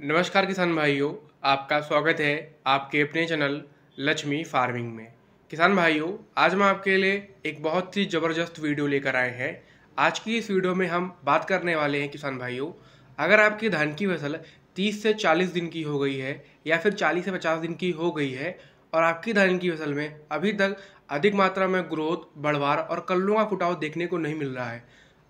नमस्कार किसान भाइयों आपका स्वागत है आपके अपने चैनल लक्ष्मी फार्मिंग में किसान भाइयों आज मैं आपके लिए एक बहुत ही ज़बरदस्त वीडियो लेकर आए हैं आज की इस वीडियो में हम बात करने वाले हैं किसान भाइयों अगर आपकी धान की फसल 30 से 40 दिन की हो गई है या फिर 40 से 50 दिन की हो गई है और आपकी धान की फसल में अभी तक अधिक मात्रा में ग्रोथ बढ़वार और कल्लों का फुटाव देखने को नहीं मिल रहा है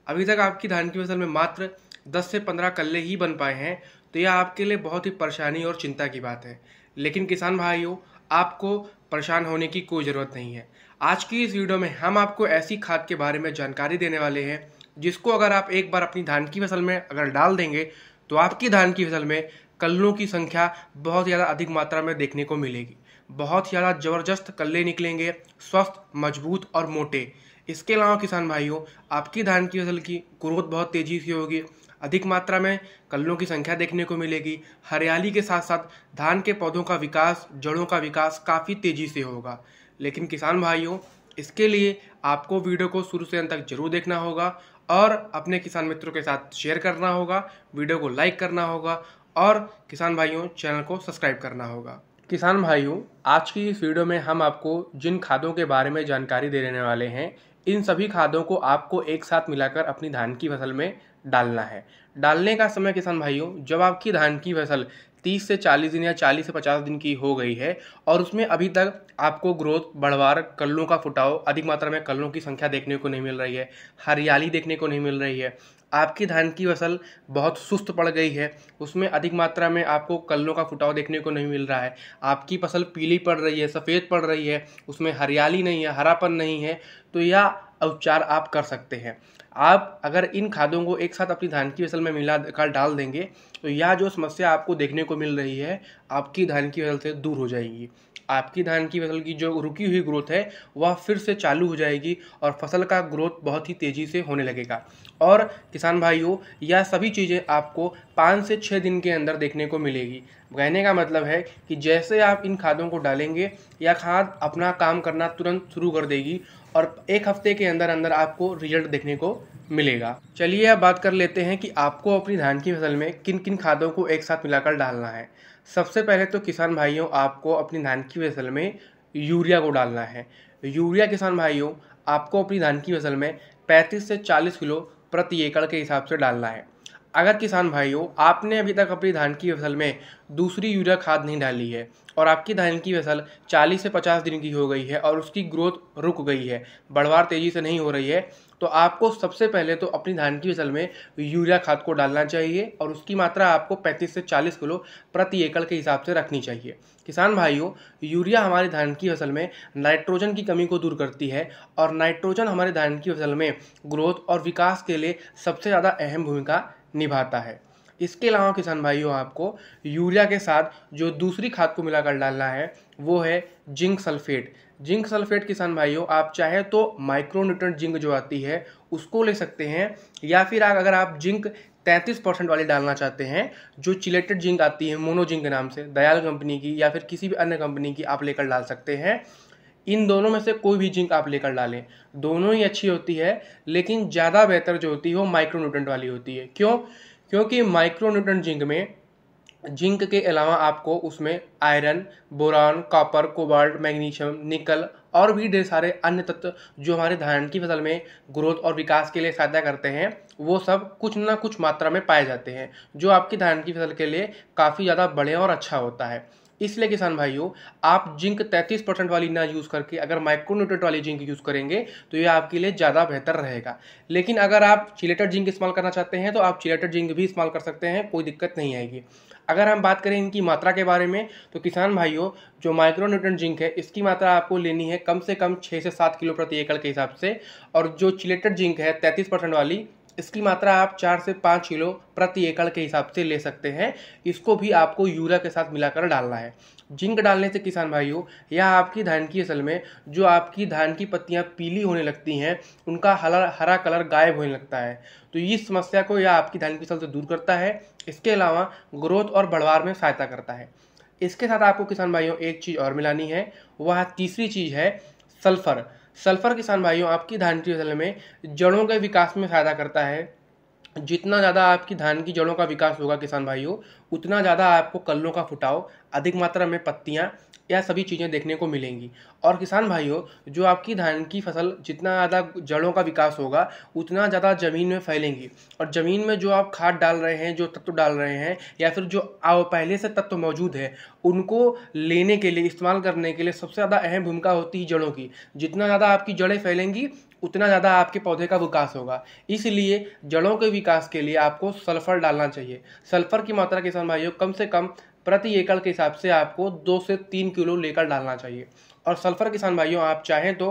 अभी तक आपकी धान की फसल में मात्र 10 से 15 कल्ले ही बन पाए हैं तो यह आपके लिए बहुत ही परेशानी और चिंता की बात है लेकिन किसान भाइयों आपको परेशान होने की कोई ज़रूरत नहीं है आज की इस वीडियो में हम आपको ऐसी खाद के बारे में जानकारी देने वाले हैं जिसको अगर आप एक बार अपनी धान की फसल में अगर डाल देंगे तो आपकी धान की फसल में कल्लों की संख्या बहुत ज़्यादा अधिक मात्रा में देखने को मिलेगी बहुत ज़्यादा ज़बरदस्त कल्ले निकलेंगे स्वस्थ मजबूत और मोटे इसके अलावा किसान भाइयों आपकी धान की फसल की ग्रोथ बहुत तेज़ी से होगी अधिक मात्रा में कल्लों की संख्या देखने को मिलेगी हरियाली के साथ साथ धान के पौधों का विकास जड़ों का विकास काफ़ी तेज़ी से होगा लेकिन किसान भाइयों इसके लिए आपको वीडियो को शुरू से अंत तक जरूर देखना होगा और अपने किसान मित्रों के साथ शेयर करना होगा वीडियो को लाइक करना होगा और किसान भाइयों चैनल को सब्सक्राइब करना होगा किसान भाइयों आज की इस वीडियो में हम आपको जिन खादों के बारे में जानकारी देने वाले हैं इन सभी खादों को आपको एक साथ मिलाकर अपनी धान की फसल में डालना है डालने का समय किसान भाइयों जब आपकी धान की फसल 30 से 40 दिन या 40 से 50 दिन की हो गई है और उसमें अभी तक आपको ग्रोथ बढ़वार कल्लों का फुटाव अधिक मात्रा में कल्लों की संख्या देखने को नहीं मिल रही है हरियाली देखने को नहीं मिल रही है आपकी धान की फसल बहुत सुस्त पड़ गई है उसमें अधिक मात्रा में आपको कल्लों का फुटाव देखने को नहीं मिल रहा है आपकी फसल पीली पड़ रही है सफ़ेद पड़ रही है उसमें हरियाली नहीं है हरापन नहीं है तो यह उपचार आप कर सकते हैं आप अगर इन खादों को एक साथ अपनी धान की फसल में मिला कर डाल देंगे तो यह जो समस्या आपको देखने को मिल रही है आपकी धान की फसल से दूर हो जाएगी आपकी धान की फसल की जो रुकी हुई ग्रोथ है वह फिर से चालू हो जाएगी और फसल का ग्रोथ बहुत ही तेज़ी से होने लगेगा और किसान भाइयों यह सभी चीज़ें आपको पाँच से छः दिन के अंदर देखने को मिलेगी कहने का मतलब है कि जैसे आप इन खादों को डालेंगे यह खाद अपना काम करना तुरंत शुरू कर देगी और एक हफ्ते के अंदर अंदर आपको रिजल्ट देखने को मिलेगा चलिए अब बात कर लेते हैं कि आपको अपनी धान की फसल में किन किन खादों को एक साथ मिलाकर डालना है सबसे पहले तो किसान भाइयों आपको अपनी धान की फसल में यूरिया को डालना है यूरिया किसान भाइयों आपको अपनी धान की फसल में 35 से 40 किलो प्रति एकड़ के हिसाब से डालना है अगर किसान भाइयों आपने अभी तक अपनी धान की फसल में दूसरी यूरिया खाद नहीं डाली है और आपकी धान की फसल 40 से 50 दिन की हो गई है और उसकी ग्रोथ रुक गई है बढ़वार तेज़ी से नहीं हो रही है तो आपको सबसे पहले तो अपनी धान की फसल में यूरिया खाद को डालना चाहिए और उसकी मात्रा आपको 35 से 40 किलो प्रति एकड़ के हिसाब से रखनी चाहिए किसान भाइयों यूरिया हमारे धान की फसल में नाइट्रोजन की कमी को दूर करती है और नाइट्रोजन हमारे धान की फसल में ग्रोथ और विकास के लिए सबसे ज़्यादा अहम भूमिका निभाता है इसके अलावा किसान भाइयों आपको यूरिया के साथ जो दूसरी खाद को मिलाकर डालना है वो है जिंक सल्फेट जिंक सल्फेट किसान भाइयों आप चाहे तो माइक्रोन्यूट्रन जिंक जो आती है उसको ले सकते हैं या फिर अगर आप जिंक तैंतीस परसेंट वाली डालना चाहते हैं जो चिलेटेड जिंक आती है मोनो जिंक के नाम से दयाल कंपनी की या फिर किसी भी अन्य कंपनी की आप लेकर डाल सकते हैं इन दोनों में से कोई भी जिंक आप लेकर डालें दोनों ही अच्छी होती है लेकिन ज़्यादा बेहतर जो होती है वो माइक्रोन्यूट्रेंट वाली होती है क्यों क्योंकि माइक्रोन्यूट्रेंट जिंक में जिंक के अलावा आपको उसमें iron boron copper cobalt magnesium nickel और भी ढेर सारे अन्य तत्व जो हमारे धान की फसल में ग्रोथ और विकास के लिए सहायता करते हैं वो सब कुछ ना कुछ मात्रा में पाए जाते हैं जो आपकी धान की फसल के लिए काफ़ी ज़्यादा बढ़िया और अच्छा होता है इसलिए किसान भाइयों आप जिंक 33 परसेंट वाली ना यूज़ करके अगर माइक्रोन्यूट्रेट वाली जिंक यूज़ करेंगे तो ये आपके लिए ज़्यादा बेहतर रहेगा लेकिन अगर आप चिलेटेड जिंक इस्तेमाल करना चाहते हैं तो आप चिलेटेड जिंक भी इस्तेमाल कर सकते हैं कोई दिक्कत नहीं आएगी अगर हम बात करें इनकी मात्रा के बारे में तो किसान भाइयों जो माइक्रोन्यूट्रन जिंक है इसकी मात्रा आपको लेनी है कम से कम छः से सात किलो प्रति एकड़ के हिसाब से और जो चिलेटेड जिंक है तैंतीस परसेंट वाली इसकी मात्रा आप चार से पाँच किलो प्रति एकड़ के हिसाब से ले सकते हैं इसको भी आपको यूरिया के साथ मिलाकर डालना है जिंक डालने से किसान भाइयों यह आपकी धान की फसल में जो आपकी धान की पत्तियां पीली होने लगती हैं उनका हरा हरा कलर गायब होने लगता है तो इस समस्या को यह आपकी धान की फसल से दूर करता है इसके अलावा ग्रोथ और बढ़वार में सहायता करता है इसके साथ आपको किसान भाइयों एक चीज़ और मिलानी है वह तीसरी चीज़ है सल्फर सल्फर किसान भाइयों आपकी धान की फसल में जड़ों के विकास में फायदा करता है जितना ज़्यादा आपकी धान की जड़ों का विकास होगा किसान भाइयों उतना ज़्यादा आपको कल्लों का फुटाव अधिक मात्रा में पत्तियाँ यह सभी चीज़ें देखने को मिलेंगी और किसान भाइयों जो आपकी धान की फसल जितना ज़्यादा जड़ों का विकास होगा उतना ज़्यादा ज़मीन में फैलेंगी और ज़मीन में जो आप खाद डाल रहे हैं जो तत्व डाल रहे हैं या फिर जो पहले से तत्व मौजूद है उनको लेने के लिए इस्तेमाल करने के लिए सबसे ज़्यादा अहम भूमिका होती है जड़ों की जितना ज़्यादा आपकी जड़ें फैलेंगी उतना ज़्यादा आपके पौधे का विकास होगा इसलिए जड़ों के विकास के लिए आपको सल्फ़र डालना चाहिए सल्फ़र की मात्रा के किसान भाइयों कम से कम प्रति एकड़ के हिसाब से आपको दो से तीन किलो लेकर डालना चाहिए और सल्फर किसान भाइयों आप चाहें तो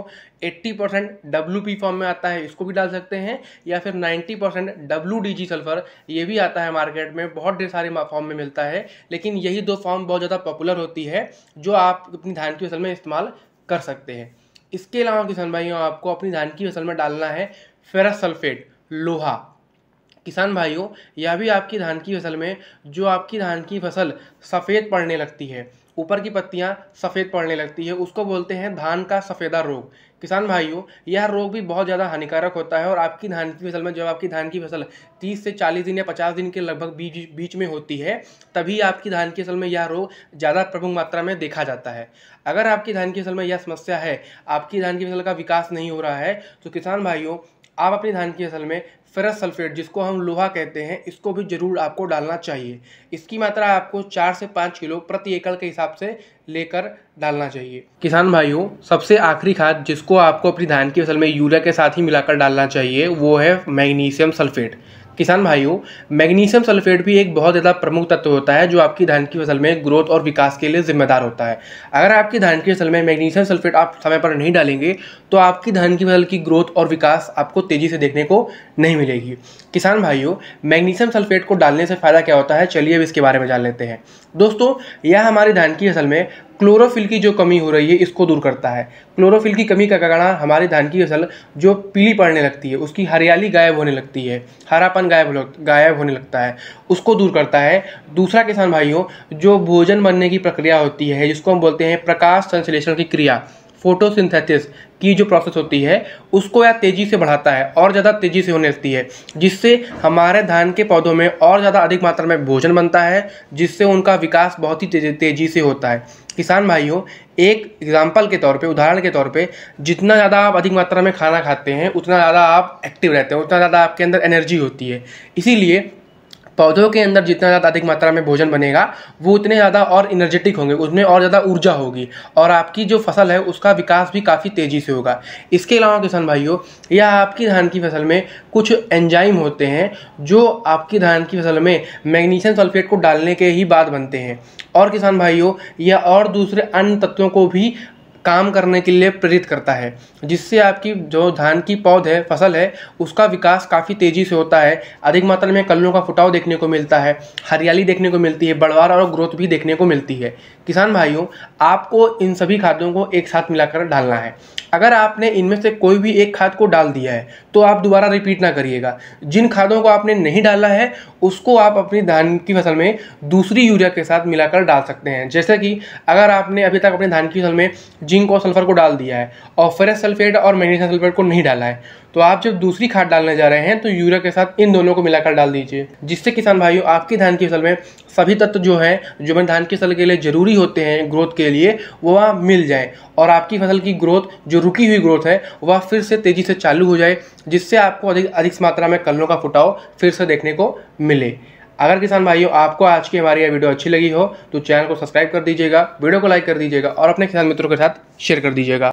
80 परसेंट डब्ल्यू फॉर्म में आता है इसको भी डाल सकते हैं या फिर 90 परसेंट डब्ल्यू सल्फर ये भी आता है मार्केट में बहुत ढेर सारे फॉर्म में मिलता है लेकिन यही दो फॉर्म बहुत ज़्यादा पॉपुलर होती है जो आप अपनी धान की फसल में इस्तेमाल कर सकते हैं इसके अलावा किसान भाइयों आपको अपनी धान की फसल में डालना है फेरस सल्फेट लोहा किसान भाइयों यह भी आपकी धान की फसल में जो आपकी धान की फसल सफ़ेद पड़ने लगती है ऊपर की पत्तियां सफ़ेद पड़ने लगती है उसको बोलते हैं धान का सफ़ेदा रोग किसान भाइयों यह रोग भी बहुत ज़्यादा हानिकारक होता है और आपकी धान की फसल में जब आपकी धान की फसल 30 से 40 दिन या 50 दिन के लगभग बीच बीच में होती है तभी आपकी धान की फसल में यह रोग ज़्यादा प्रमुख मात्रा में देखा जाता है अगर आपकी धान की फसल में यह समस्या है आपकी धान की फसल का विकास नहीं हो रहा है तो किसान भाइयों आप अपनी धान की फसल में फेरस सल्फेट जिसको हम लोहा कहते हैं इसको भी जरूर आपको डालना चाहिए इसकी मात्रा आपको चार से पाँच किलो प्रति एकड़ के हिसाब से लेकर डालना चाहिए किसान भाइयों सबसे आखिरी खाद जिसको आपको अपनी धान की फसल में यूरिया के साथ ही मिलाकर डालना चाहिए वो है मैग्नीशियम सल्फेट किसान भाइयों मैग्नीशियम सल्फेट भी एक बहुत ज़्यादा प्रमुख तत्व होता है जो आपकी धान की फसल में ग्रोथ और विकास के लिए जिम्मेदार होता है अगर आपकी धान की फसल में मैग्नीशियम सल्फेट आप समय पर नहीं डालेंगे तो आपकी धान की फसल की ग्रोथ और विकास आपको तेज़ी से देखने को नहीं मिलेगी किसान भाइयों मैग्नीशियम सल्फेट को डालने से फ़ायदा क्या होता है चलिए अब इसके बारे में जान लेते हैं दोस्तों यह हमारी धान की फसल में क्लोरोफिल की जो कमी हो रही है इसको दूर करता है क्लोरोफिल की कमी का कारण हमारे धान की फसल जो पीली पड़ने लगती है उसकी हरियाली गायब होने लगती है हरापन गायब गायब होने लगता है उसको दूर करता है दूसरा किसान भाइयों जो भोजन बनने की प्रक्रिया होती है जिसको हम बोलते हैं प्रकाश संश्लेषण की क्रिया फोटोसिंथेसिस की जो प्रोसेस होती है उसको या तेज़ी से बढ़ाता है और ज़्यादा तेज़ी से होने लगती है जिससे हमारे धान के पौधों में और ज़्यादा अधिक मात्रा में भोजन बनता है जिससे उनका विकास बहुत ही तेज़ी से होता है किसान भाइयों एक एग्जाम्पल के तौर पे उदाहरण के तौर पे जितना ज़्यादा आप अधिक मात्रा में खाना खाते हैं उतना ज़्यादा आप एक्टिव रहते हैं उतना ज़्यादा आपके अंदर एनर्जी होती है इसीलिए पौधों के अंदर जितना ज़्यादा अधिक मात्रा में भोजन बनेगा वो उतने ज़्यादा और इनर्जेटिक होंगे उसमें और ज़्यादा ऊर्जा होगी और आपकी जो फसल है उसका विकास भी काफ़ी तेज़ी से होगा इसके अलावा किसान भाइयों या आपकी धान की फसल में कुछ एंजाइम होते हैं जो आपकी धान की फसल में मैग्नीशियम सल्फेट को डालने के ही बाद बनते हैं और किसान भाइयों या और दूसरे अन्य तत्वों को भी काम करने के लिए प्रेरित करता है जिससे आपकी जो धान की पौध है फसल है उसका विकास काफ़ी तेज़ी से होता है अधिक मात्रा में कलों का फुटाव देखने को मिलता है हरियाली देखने को मिलती है बढ़वार और ग्रोथ भी देखने को मिलती है किसान भाइयों आपको इन सभी खादों को एक साथ मिलाकर डालना है अगर आपने इनमें से कोई भी एक खाद को डाल दिया है तो आप दोबारा रिपीट ना करिएगा जिन खादों को आपने नहीं डाला है उसको आप अपनी धान की फसल में दूसरी यूरिया के साथ मिलाकर डाल सकते हैं जैसे कि अगर आपने अभी तक अपने धान की फसल में जिन जिंक और सल्फर को डाल दिया है और फेरस सल्फेट और मैग्नीशियम सल्फेट को नहीं डाला है तो आप जब दूसरी खाद डालने जा रहे हैं तो यूरिया के साथ इन दोनों को मिलाकर डाल दीजिए जिससे किसान भाइयों आपकी धान की फसल में सभी तत्व जो है जो मैं धान की फसल के लिए ज़रूरी होते हैं ग्रोथ के लिए वो वहाँ मिल जाए और आपकी फसल की ग्रोथ जो रुकी हुई ग्रोथ है वह फिर से तेज़ी से चालू हो जाए जिससे आपको अधिक अधिक मात्रा में कलों का फुटाव फिर से देखने को मिले अगर किसान भाइयों आपको आज की हमारी यह वीडियो अच्छी लगी हो तो चैनल को सब्सक्राइब कर दीजिएगा वीडियो को लाइक कर दीजिएगा और अपने किसान मित्रों के साथ शेयर कर दीजिएगा